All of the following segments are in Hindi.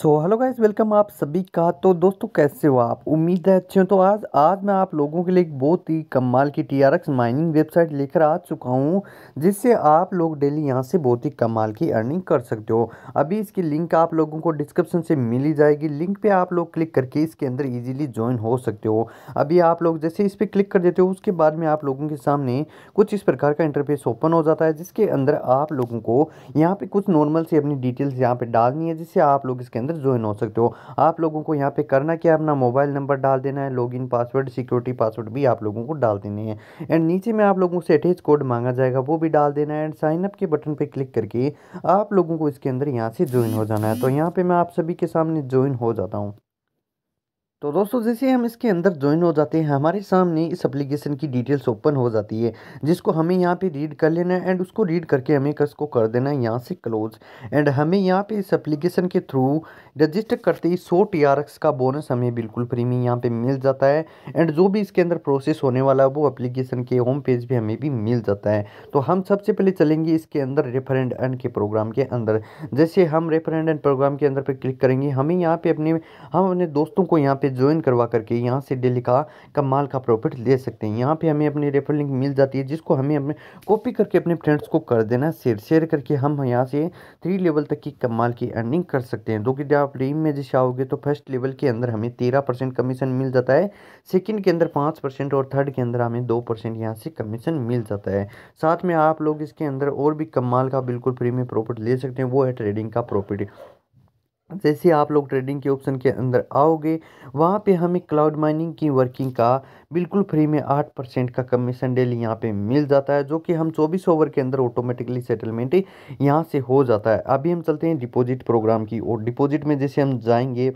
सो हेलो गाइज वेलकम आप सभी का तो दोस्तों कैसे हो आप उम्मीद है अच्छे हो तो आज आज मैं आप लोगों के लिए एक बहुत ही कमाल की T R X mining website लेकर आ चुका हूँ जिससे आप लोग डेली यहाँ से बहुत ही कमाल की अर्निंग कर सकते हो अभी इसकी लिंक आप लोगों को डिस्क्रिप्शन से मिल ही जाएगी लिंक पे आप लोग क्लिक करके इसके अंदर ईजिली ज्वाइन हो सकते हो अभी आप लोग जैसे इस पर क्लिक कर देते हो उसके बाद में आप लोगों के सामने कुछ इस प्रकार का इंटरफेस ओपन हो जाता है जिसके अंदर आप लोगों को यहाँ पर कुछ नॉर्मल से अपनी डिटेल्स यहाँ पर डालनी है जिससे आप लोग इसके अंदर अंदर ज्वाइन हो सकते हो आप लोगों को यहाँ पे करना क्या अपना मोबाइल नंबर डाल देना है लॉगिन पासवर्ड सिक्योरिटी पासवर्ड भी आप लोगों को डाल देने हैं एंड नीचे में आप लोगों से अटैच कोड मांगा जाएगा वो भी डाल देना है एंड साइनअप के बटन पर क्लिक करके आप लोगों को इसके अंदर यहाँ से ज्वाइन हो जाना है तो यहाँ पर मैं आप सभी के सामने ज्वाइन हो जाता हूँ तो दोस्तों जैसे हम इसके अंदर ज्वाइन हो जाते हैं हमारे सामने इस एप्लीकेशन की डिटेल्स ओपन हो जाती है जिसको हमें यहाँ पे रीड कर लेना है एंड उसको रीड करके हमें इसको कर देना है यहाँ से क्लोज एंड हमें यहाँ पे इस एप्लीकेशन के थ्रू रजिस्टर करते ही सौ टी का बोनस हमें बिल्कुल फ्री में यहाँ पर मिल जाता है एंड जो भी इसके अंदर प्रोसेस होने वाला है वो अप्लीकेशन के होम पेज पर हमें भी मिल जाता है तो हम सबसे पहले चलेंगे इसके अंदर रेफरेंड एंड के प्रोग्राम के अंदर जैसे हम रेफरेंड एंड प्रोग्राम के अंदर पर क्लिक करेंगे हमें यहाँ पर अपने हम अपने दोस्तों को यहाँ पर पे ज्वाइन करवा करके यहाँ से डेली का कमाल का प्रॉफिट ले सकते हैं यहाँ पे हमें अपनी रेफर लिंक मिल जाती है जिसको हमें अपने कॉपी करके अपने फ्रेंड्स को कर देना शेयर शेयर करके हम यहाँ से थ्री लेवल तक की कमाल की अर्निंग कर सकते हैं जो कि जब आप रीम में जैसे आओगे तो फर्स्ट लेवल के अंदर हमें तेरह परसेंट कमीशन मिल जाता है सेकेंड के अंदर पाँच परसेंट और थर्ड के अंदर हमें दो परसेंट यहाँ से कमीशन मिल जाता है साथ में आप लोग इसके अंदर और भी कमाल का बिल्कुल फ्री में प्रॉफिट ले सकते हैं वो है ट्रेडिंग का प्रॉफिट जैसे आप लोग ट्रेडिंग के ऑप्शन के अंदर आओगे वहाँ पे हमें क्लाउड माइनिंग की वर्किंग का बिल्कुल फ्री में आठ परसेंट का कमीशन डेली यहाँ पे मिल जाता है जो कि हम चौबीस ओवर के अंदर ऑटोमेटिकली सेटलमेंट यहाँ से हो जाता है अभी हम चलते हैं डिपॉजिट प्रोग्राम की और डिपॉजिट में जैसे हम जाएंगे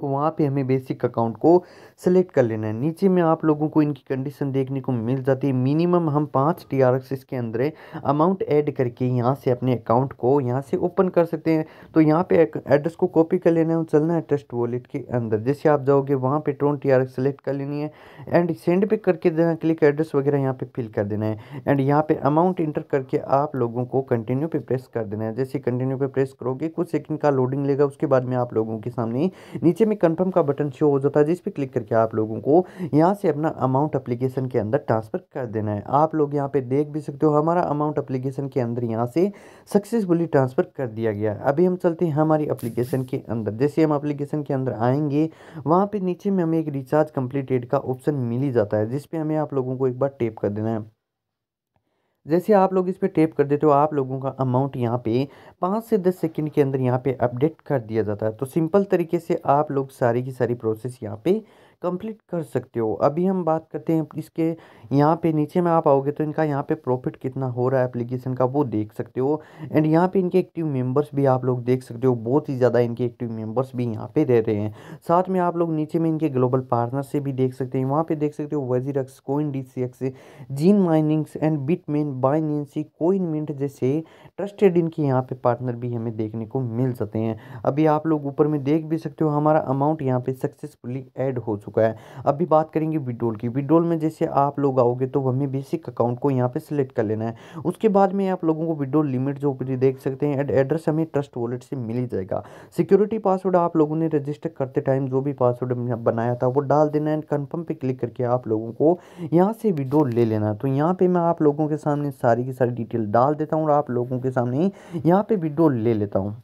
तो वहाँ पे हमें बेसिक अकाउंट को सेलेक्ट कर लेना है नीचे में आप लोगों को इनकी कंडीशन देखने को मिल जाती है मिनिमम हम पाँच टी आर एक्स इसके अंदर अमाउंट ऐड करके यहाँ से अपने अकाउंट को यहाँ से ओपन कर सकते हैं तो यहाँ पे एड्रेस को कॉपी कर लेना है और चलना है ट्रस्ट वॉलेट के अंदर जैसे आप जाओगे वहाँ पर Tron T R X select कर लेनी है एंड सेंड पे करके देना क्लिक एड्रेस वगैरह यहाँ पर फिल कर देना है एंड यहाँ पर अमाउंट इंटर करके आप लोगों को कंटिन्यू पर प्रेस कर देना है जैसे कंटिन्यू पर प्रेस करोगे कुछ सेकेंड का लोडिंग लेगा उसके बाद में आप लोगों के सामने नीचे में कंफर्म का बटन शो हो जाता है जिस पर क्लिक करके आप लोगों को यहाँ से अपना अमाउंट अप्लीकेशन के अंदर ट्रांसफ़र कर देना है आप लोग यहाँ पर देख भी सकते हो हमारा अमाउंट अप्लीकेशन के अंदर यहाँ से सक्सेसफुली ट्रांसफ़र कर दिया गया है अभी हम चलते हैं हमारी अप्लीकेशन के अंदर जैसे हम अप्लीकेशन के अंदर आएंगे वहाँ पर नीचे में हमें एक रिचार्ज कंप्लीटेड का ऑप्शन मिल ही जाता है जिसपे हमें आप लोगों को एक बार टेप कर देना है जैसे आप लोग इस पर टेप कर देते हो आप लोगों का अमाउंट यहाँ पे पाँच से दस सेकंड के अंदर यहाँ पे अपडेट कर दिया जाता है तो सिंपल तरीके से आप लोग सारी की सारी प्रोसेस यहाँ पे कंप्लीट कर सकते हो अभी हम बात करते हैं इसके यहाँ पे नीचे में आप आओगे तो इनका यहाँ पे प्रॉफिट कितना हो रहा है एप्लीकेशन का वो देख सकते हो एंड यहाँ पे इनके एक्टिव मेंबर्स भी आप लोग देख सकते हो बहुत ही ज़्यादा इनके एक्टिव मेंबर्स भी यहाँ पे रह रहे हैं साथ में आप लोग नीचे में इनके ग्लोबल पार्टनर से भी देख सकते हैं वहाँ पर देख सकते हो Wazir coin D C X जीन minings and Bitmain Binance coin mint जैसे ट्रस्टेड इनके यहाँ पर पार्टनर भी हमें देखने को मिल सकते हैं अभी आप लोग ऊपर में देख भी सकते हो हमारा अमाउंट यहाँ पर सक्सेसफुली एड हो चुका चुका है अभी बात करेंगे विड्रोल की विड्रोल में जैसे आप लोग आओगे तो हमें बेसिक अकाउंट को यहाँ पे सिलेक्ट कर लेना है उसके बाद में आप लोगों को विड्रोल लिमिट जो देख सकते हैं एड्रेस हमें ट्रस्ट वॉलेट से मिल ही जाएगा सिक्योरिटी पासवर्ड आप लोगों ने रजिस्टर करते टाइम जो भी पासवर्ड बनाया था वो डाल देना है कन्फर्म पर क्लिक करके आप लोगों को यहाँ से विड्रोल ले लेना तो यहाँ पर मैं आप लोगों के सामने सारी की सारी डिटेल डाल देता हूँ और आप लोगों के सामने यहाँ पर विड्रोल ले लेता हूँ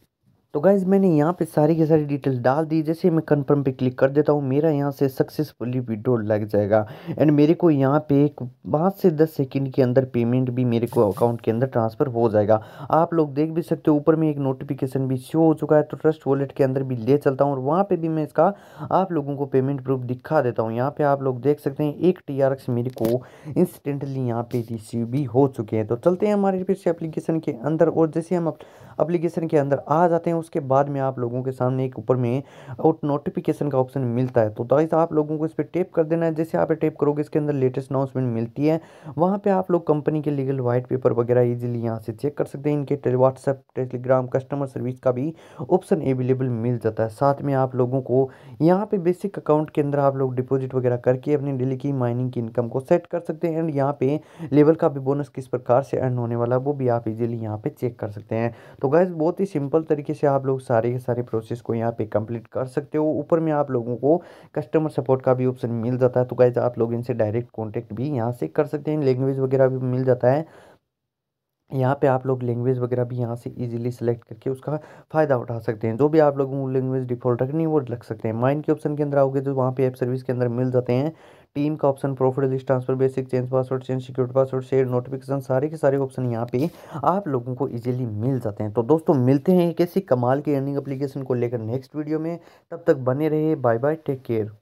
तो गाइज़ मैंने यहाँ पे सारी की सारी डिटेल डाल दी जैसे मैं कन्फर्म पे क्लिक कर देता हूँ मेरा यहाँ से सक्सेसफुली वीडियो लग जाएगा एंड मेरे को यहाँ पे एक पाँच से दस सेकंड के अंदर पेमेंट भी मेरे को अकाउंट के अंदर ट्रांसफ़र हो जाएगा आप लोग देख भी सकते हो ऊपर में एक नोटिफिकेशन भी शो हो चुका है तो ट्रस्ट वॉलेट के अंदर भी ले चलता हूँ और वहाँ पर भी मैं इसका आप लोगों को पेमेंट प्रूफ दिखा देता हूँ यहाँ पर आप लोग देख सकते हैं एक टी मेरे को इंस्टेंटली यहाँ पर रिसीव भी हो चुके हैं तो चलते हैं हमारे फिर से अप्लीकेशन के अंदर और जैसे हम अप्लीकेशन के अंदर आ जाते हैं उसके बाद में आप लोगों के सामने एक ऊपर में आउट नोटिफिकेशन का ऑप्शन मिलता है तो गाइस आप लोगों को इस पर टेप कर देना है जैसे आप टेप करोगे इसके अंदर लेटेस्ट अनाउंसमेंट मिलती है वहाँ पर आप लोग कंपनी के लीगल व्हाइट पेपर वगैरह ईजिली यहाँ से चेक कर सकते हैं इनके व्हाट्सएप टेलीग्राम कस्टमर सर्विस का भी ऑप्शन अवेलेबल मिल जाता है साथ में आप लोगों को यहाँ पर बेसिक अकाउंट के अंदर आप लोग डिपोजिट वगैरह करके अपने डेली की माइनिंग की इनकम को सेट कर सकते हैं एंड यहाँ पे लेवल का भी बोनस किस प्रकार से अर्न होने वाला है वो भी आप इजीली यहाँ पे चेक कर सकते हैं तो गैस बहुत ही सिंपल तरीके से आप लोग सारे के सारे प्रोसेस को यहाँ पे कंप्लीट कर सकते हो ऊपर में आप लोगों को कस्टमर सपोर्ट का भी ऑप्शन मिल जाता है तो गाइज आप लोग इनसे डायरेक्ट कॉन्टेक्ट भी यहाँ से कर सकते हैं लैंग्वेज वगैरह भी मिल जाता है यहाँ पे आप लोग लैंग्वेज वगैरह भी यहाँ से इजीली सेलेक्ट करके उसका फ़ायदा उठा सकते हैं जो भी आप लोगों को लैंग्वेज डिफ़ॉल्ट रखनी है वो रख सकते हैं माइन के ऑप्शन के अंदर आओगे तो वहाँ पे ऐप सर्विस के अंदर मिल जाते हैं टीम का option profile list transfer basic change password change secure password share notification सारे के सारे ऑप्शन यहाँ पे आप लोगों को इजीली मिल जाते हैं तो दोस्तों मिलते हैं एक ऐसी कमाल की अर्निंग एप्लीकेशन को लेकर नेक्स्ट वीडियो में तब तक बने रहे बाय बाय टेक केयर